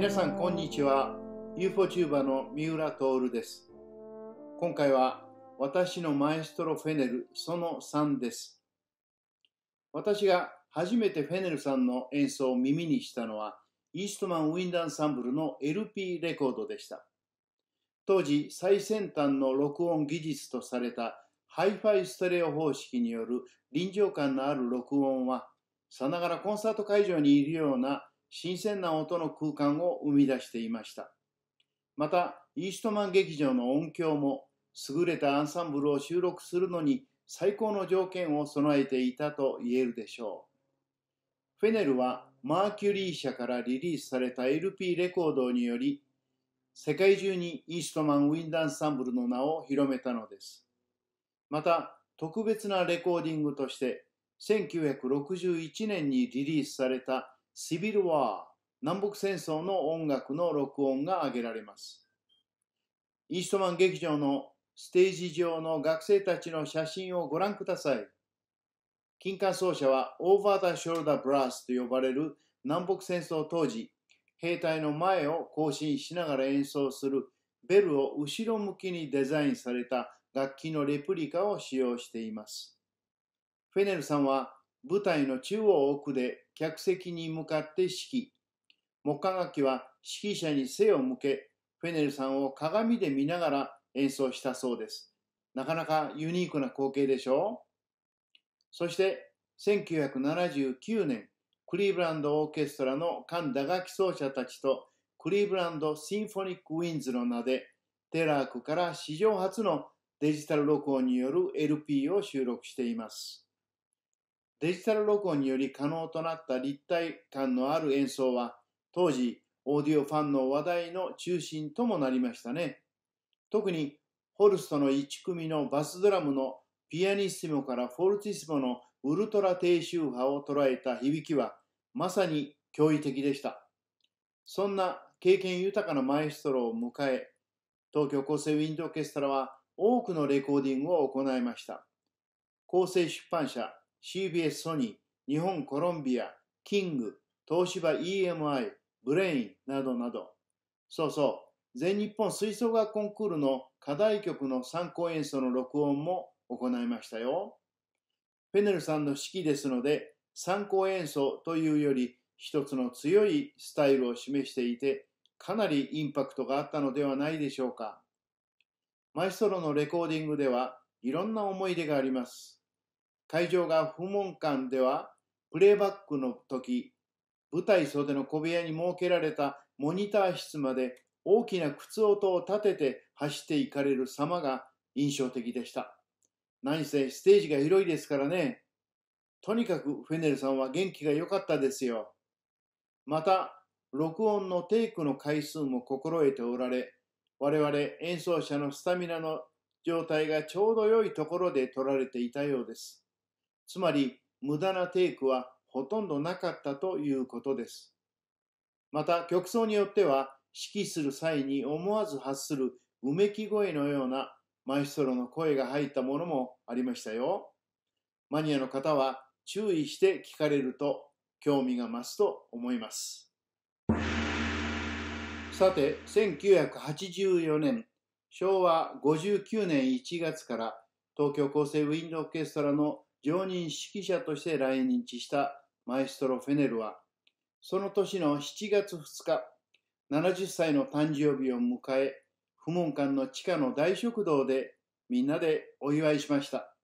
皆さんこんにちは UFO チューバーの三浦徹です今回は私のマエストロフェネルその3です私が初めてフェネルさんの演奏を耳にしたのはイーストマン・ウィンダンサンブルの LP レコードでした当時最先端の録音技術とされたハイファイステレオ方式による臨場感のある録音はさながらコンサート会場にいるような新鮮な音の空間を生み出していました。また、イーストマン劇場の音響も優れたアンサンブルを収録するのに最高の条件を備えていたと言えるでしょう。フェネルはマーキュリー社からリリースされた LP レコードにより、世界中にイーストマン・ウィンダンサンブルの名を広めたのです。また、特別なレコーディングとして、1961年にリリースされたシビルワー、南北戦争の音楽の録音が挙げられます。イーストマン劇場のステージ上の学生たちの写真をご覧ください。金管奏者はオーバー・ザ・ショルダー・ブラスと呼ばれる南北戦争当時、兵隊の前を行進しながら演奏するベルを後ろ向きにデザインされた楽器のレプリカを使用しています。フェネルさんは舞台の中央奥で客席に向かって指揮。木下楽器は指揮者に背を向け、フェネルさんを鏡で見ながら演奏したそうです。なかなかユニークな光景でしょうそして1979年、クリーブランドオーケストラの神打楽器奏者たちとクリーブランドシンフォニックウィンズの名でテラークから史上初のデジタル録音による LP を収録しています。デジタル録音により可能となった立体感のある演奏は、当時、オーディオファンの話題の中心ともなりましたね。特に、ホルストの1組のバスドラムのピアニッシモからフォルティスモのウルトラ低周波を捉えた響きは、まさに驚異的でした。そんな経験豊かなマエストロを迎え、東京厚生ウィンドオーケストラは多くのレコーディングを行いました。厚生出版社 CBS ソニー、日本コロンビア、キング、東芝 EMI、ブレインなどなど。そうそう、全日本吹奏楽コンクールの課題曲の参考演奏の録音も行いましたよ。ペネルさんの指揮ですので、参考演奏というより一つの強いスタイルを示していて、かなりインパクトがあったのではないでしょうか。マイストロのレコーディングではいろんな思い出があります。会場が不問館では、プレイバックの時、舞台袖の小部屋に設けられたモニター室まで大きな靴音を立てて走っていかれる様が印象的でした。何せステージが広いですからね。とにかくフェネルさんは元気が良かったですよ。また、録音のテイクの回数も心得ておられ、我々演奏者のスタミナの状態がちょうど良いところで撮られていたようです。つまり無駄なテイクはほとんどなかったということです。また曲奏によっては指揮する際に思わず発するうめき声のようなマイストロの声が入ったものもありましたよ。マニアの方は注意して聞かれると興味が増すと思います。さて、1984年、昭和59年1月から東京厚生ウィンドオーケストラの常任指揮者として来日したマエストロ・フェネルは、その年の7月2日、70歳の誕生日を迎え、不問館の地下の大食堂でみんなでお祝いしました。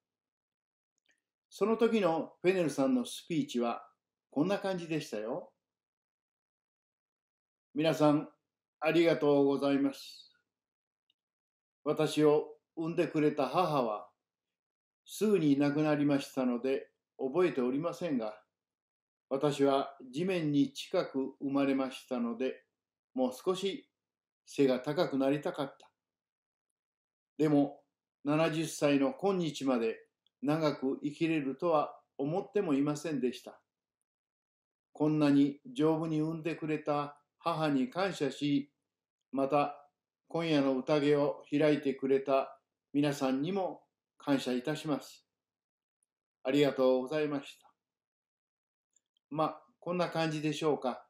その時のフェネルさんのスピーチはこんな感じでしたよ。皆さん、ありがとうございます。私を産んでくれた母は、すぐにいなくなりましたので覚えておりませんが、私は地面に近く生まれましたので、もう少し背が高くなりたかった。でも、70歳の今日まで長く生きれるとは思ってもいませんでした。こんなに丈夫に産んでくれた母に感謝し、また今夜の宴を開いてくれた皆さんにも感謝いたします。ありがとうございました。まあ、こんな感じでしょうか。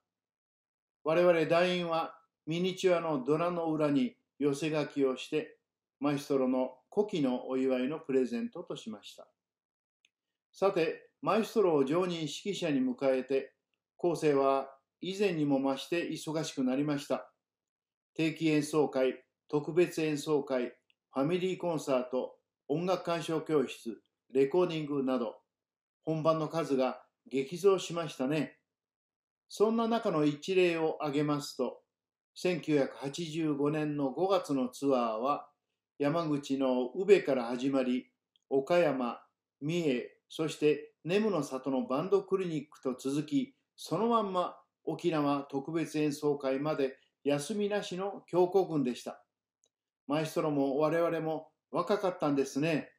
我々団員はミニチュアのドラの裏に寄せ書きをして、マイストロの古希のお祝いのプレゼントとしました。さて、マイストロを常任指揮者に迎えて、後世は以前にも増して忙しくなりました。定期演奏会、特別演奏会、ファミリーコンサート、音楽鑑賞教室、レコーディングなど、本番の数が激増しましたね。そんな中の一例を挙げますと、1985年の5月のツアーは、山口の宇部から始まり、岡山、三重、そしてネムの里のバンドクリニックと続き、そのまんま沖縄特別演奏会まで休みなしの強行軍でした。マストロも我々も若かったんですね。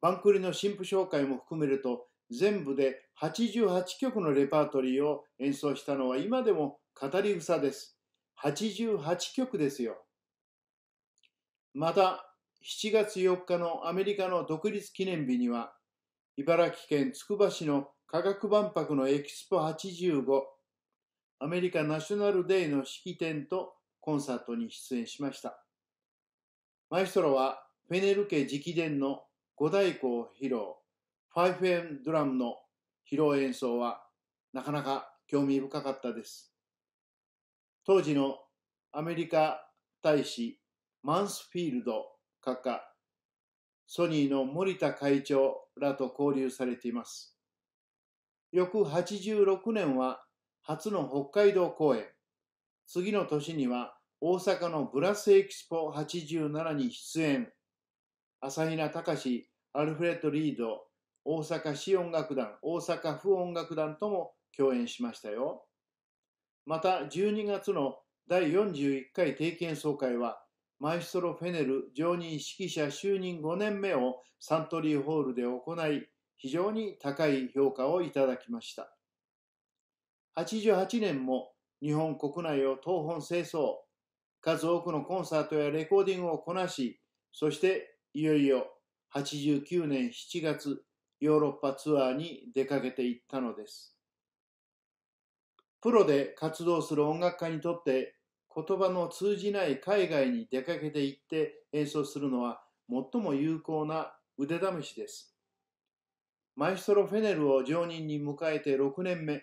番組の新婦紹介も含めると、全部で88曲のレパートリーを演奏したのは今でも語り草です。88曲ですよ。また、7月4日のアメリカの独立記念日には、茨城県つくば市の科学万博のエキスポ85、アメリカナショナルデーの式典とコンサートに出演しました。マエストロはフェネル家直伝の五太鼓を披露、ファイフェンドラムの披露演奏はなかなか興味深かったです。当時のアメリカ大使マンスフィールド閣下、ソニーの森田会長らと交流されています。翌86年は初の北海道公演、次の年には大阪のグラスエキスポ87に出演、朝比奈隆、アルフレッド・リード、大阪市音楽団、大阪府音楽団とも共演しましたよ。また、12月の第41回定見総会は、マイストロ・フェネル常任指揮者就任5年目をサントリーホールで行い、非常に高い評価をいただきました。88年も日本国内を東奔清掃、数多くのコンサートやレコーディングをこなし、そしていよいよ89年7月、ヨーロッパツアーに出かけていったのです。プロで活動する音楽家にとって言葉の通じない海外に出かけて行って演奏するのは最も有効な腕試しです。マイストロ・フェネルを常任に迎えて6年目、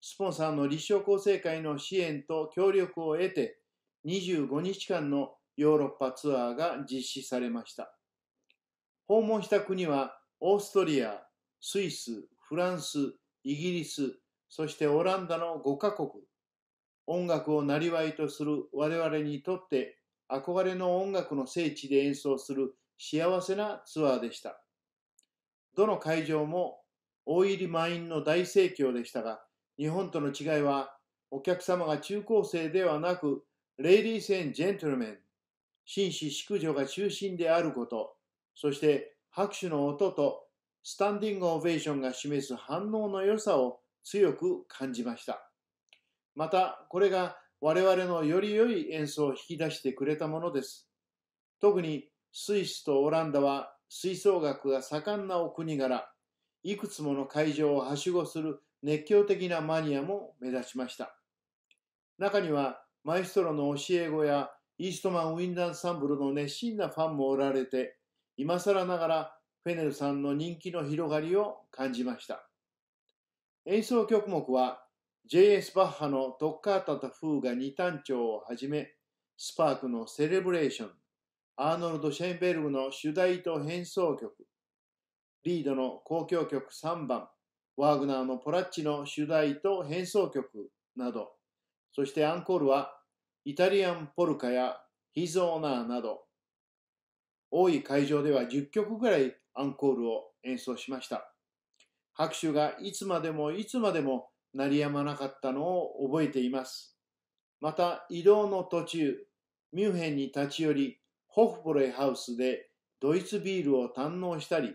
スポンサーの立証構成会の支援と協力を得て、25日間のヨーロッパツアーが実施されました。訪問した国はオーストリア、スイス、フランス、イギリス、そしてオランダの5カ国。音楽を生りとする我々にとって憧れの音楽の聖地で演奏する幸せなツアーでした。どの会場も大入り満員の大盛況でしたが、日本との違いはお客様が中高生ではなくレディーセン・ジェントルメン、紳士淑女が中心であること、そして拍手の音とスタンディングオベーションが示す反応の良さを強く感じました。また、これが我々のより良い演奏を引き出してくれたものです。特にスイスとオランダは吹奏楽が盛んなお国柄、いくつもの会場をはしごする熱狂的なマニアも目立ちました。中にはマエストロの教え子やイーストマン・ウィンダンサンブルの熱心なファンもおられて、今更ながらフェネルさんの人気の広がりを感じました。演奏曲目は J.S. バッハのトッカータとフーガ二単調をはじめ、スパークのセレブレーション、アーノルド・シェンベルグの主題と変奏曲、リードの交響曲3番、ワーグナーのポラッチの主題と変奏曲など、そしてアンコールはイタリアンポルカやヒゾーナーなど多い会場では10曲ぐらいアンコールを演奏しました拍手がいつまでもいつまでも鳴りやまなかったのを覚えていますまた移動の途中ミュンヘンに立ち寄りホフボレハウスでドイツビールを堪能したり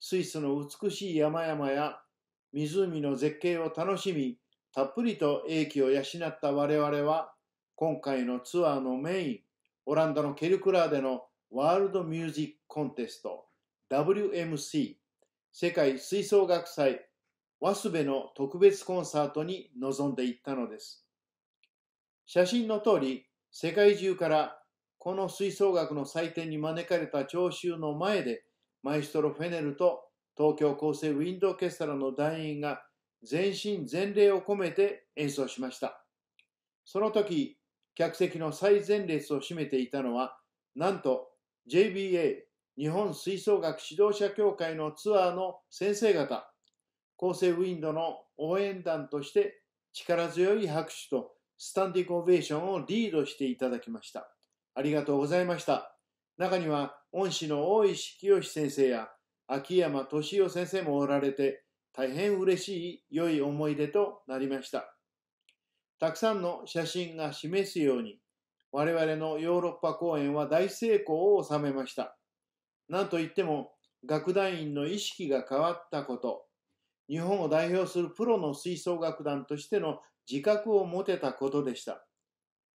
スイスの美しい山々や湖の絶景を楽しみたっぷりと英気を養った我々は、今回のツアーのメイン、オランダのケルクラーでのワールドミュージックコンテスト、WMC、世界吹奏楽祭、ワスベの特別コンサートに臨んでいったのです。写真の通り、世界中からこの吹奏楽の祭典に招かれた聴衆の前で、マイストロ・フェネルと東京構成ウィンドオーケストラの団員が全身全霊を込めて演奏しました。その時、客席の最前列を占めていたのは、なんと JBA 日本吹奏楽指導者協会のツアーの先生方、厚成ウィンドの応援団として力強い拍手とスタンディングオベーションをリードしていただきました。ありがとうございました。中には恩師の大石清先生や秋山敏夫先生もおられて、大変嬉しい良い思い出となりました。たくさんの写真が示すように、我々のヨーロッパ公演は大成功を収めました。なんといっても、楽団員の意識が変わったこと、日本を代表するプロの吹奏楽団としての自覚を持てたことでした。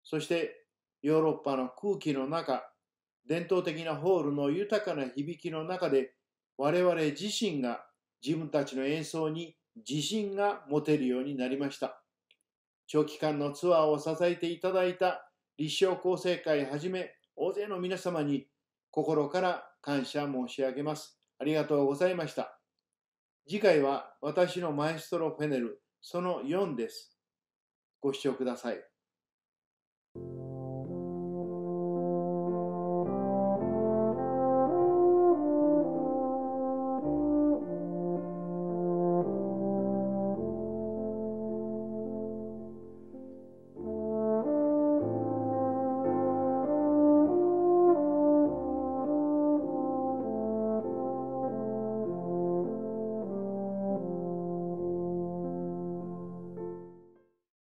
そして、ヨーロッパの空気の中、伝統的なホールの豊かな響きの中で、我々自身が自分たちの演奏に自信が持てるようになりました。長期間のツアーを支えていただいた立正構成会はじめ大勢の皆様に心から感謝申し上げます。ありがとうございました。次回は私のマエストロフェネルその4です。ご視聴ください。